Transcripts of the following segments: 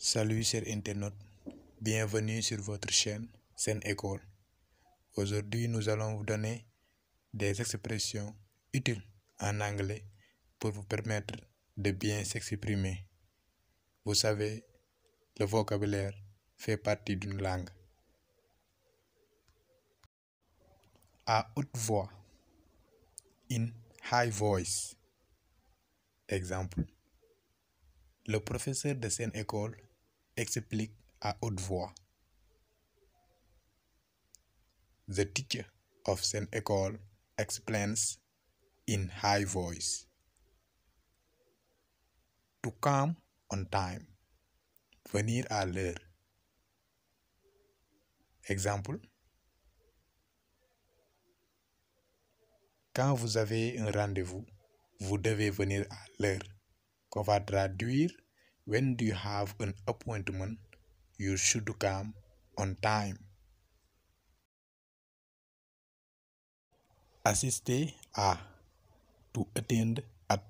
Salut chers internautes, bienvenue sur votre chaîne Scène École. Aujourd'hui, nous allons vous donner des expressions utiles en anglais pour vous permettre de bien s'exprimer. Vous savez, le vocabulaire fait partie d'une langue. À haute voix, in high voice. Exemple. Le professeur de Seine École explique à haute voix. The teacher of Saint école explains in high voice. To come on time. Venir à l'heure. Exemple. Quand vous avez un rendez-vous, vous devez venir à l'heure, qu'on va traduire when do you have an appointment you should come on time assister à to attend at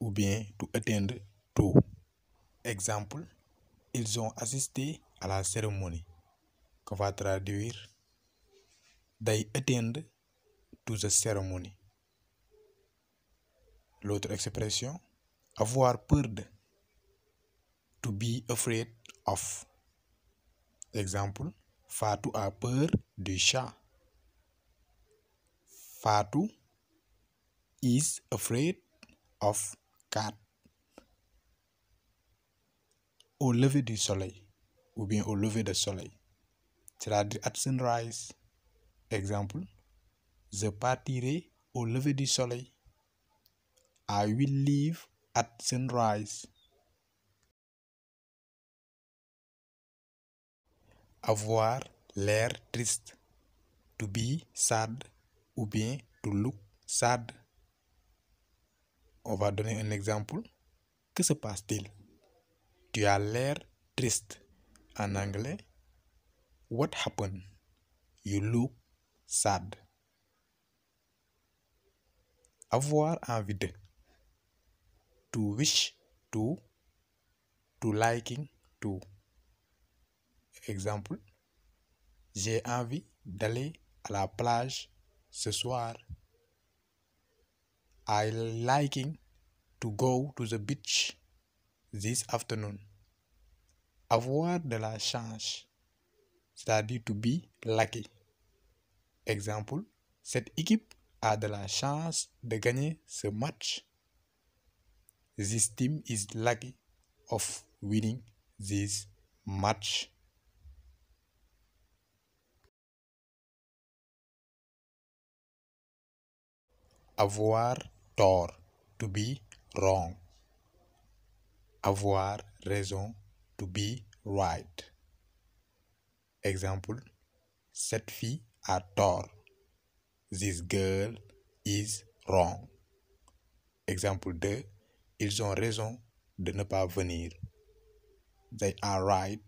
ou bien to attend to exemple ils ont assisté à la cérémonie qu'on va traduire they attend to the ceremony l'autre expression avoir peur de to be afraid of. Example, Fatou a peur du chat. Fatou is afraid of cat. Au lever du soleil, ou bien au lever du soleil. C'est-à-dire at sunrise. Exemple, je partirai au lever du soleil. I will leave at sunrise. avoir l'air triste. To be sad ou bien to look sad. On va donner un exemple. Que se passe-t-il? Tu as l'air triste. En anglais, what happened? You look sad. Avoir envie de. To wish to. To liking to. Exemple, j'ai envie d'aller à la plage ce soir. I liking to go to the beach this afternoon. Avoir de la chance, cest à to be lucky. Exemple, cette équipe a de la chance de gagner ce match. This team is lucky of winning this match. avoir tort, to be wrong. Avoir raison, to be right. Exemple, cette fille a tort. This girl is wrong. Exemple 2, ils ont raison de ne pas venir. They are right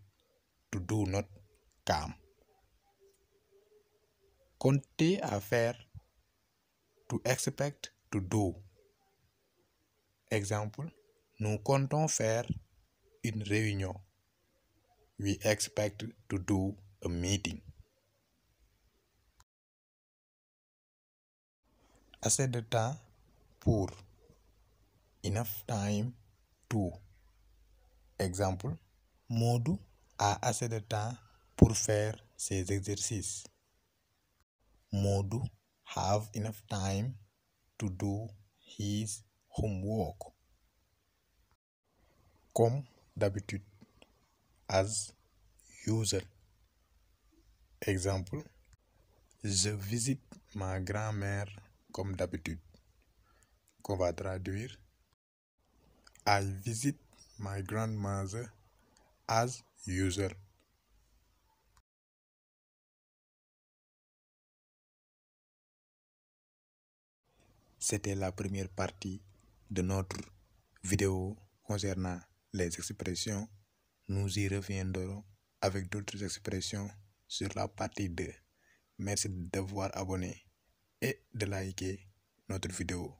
to do not come. Comptez à faire expect, to do. exemple, nous comptons faire une réunion. We expect to do a meeting. Assez de temps pour. Enough time to. Exemple, Modou a assez de temps pour faire ses exercices. Modou have enough time to do his homework. Come d'habitude, as user example. je visite ma grand-mère comme d'habitude. Qu'on va traduire. I visit my grandmother as usual. C'était la première partie de notre vidéo concernant les expressions. Nous y reviendrons avec d'autres expressions sur la partie 2. Merci d'avoir abonné et de liker notre vidéo.